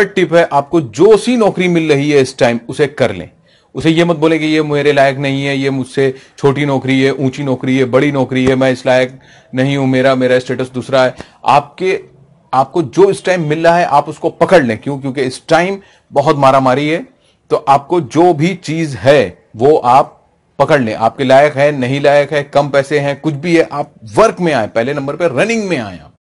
third tip है आपको जो सी नौकरी मिल रही है इस टाइम उसे कर लें उसे ये मत बोले कि ये मेरे लायक नहीं है ये मुझसे छोटी नौकरी है ऊंची नौकरी है बड़ी नौकरी है मैं इस लायक नहीं हूं मेरा मेरा स्टेटस दूसरा है आपके आपको जो इस टाइम मिल रहा है आप उसको पकड़ लें क्यों क्योंकि इस टाइम बहुत मारा मारी है तो आपको जो भी चीज है वो आप पकड़ लें आपके लायक है नहीं लायक है कम पैसे हैं कुछ भी है आप वर्क में आए पहले नंबर पर रनिंग में आए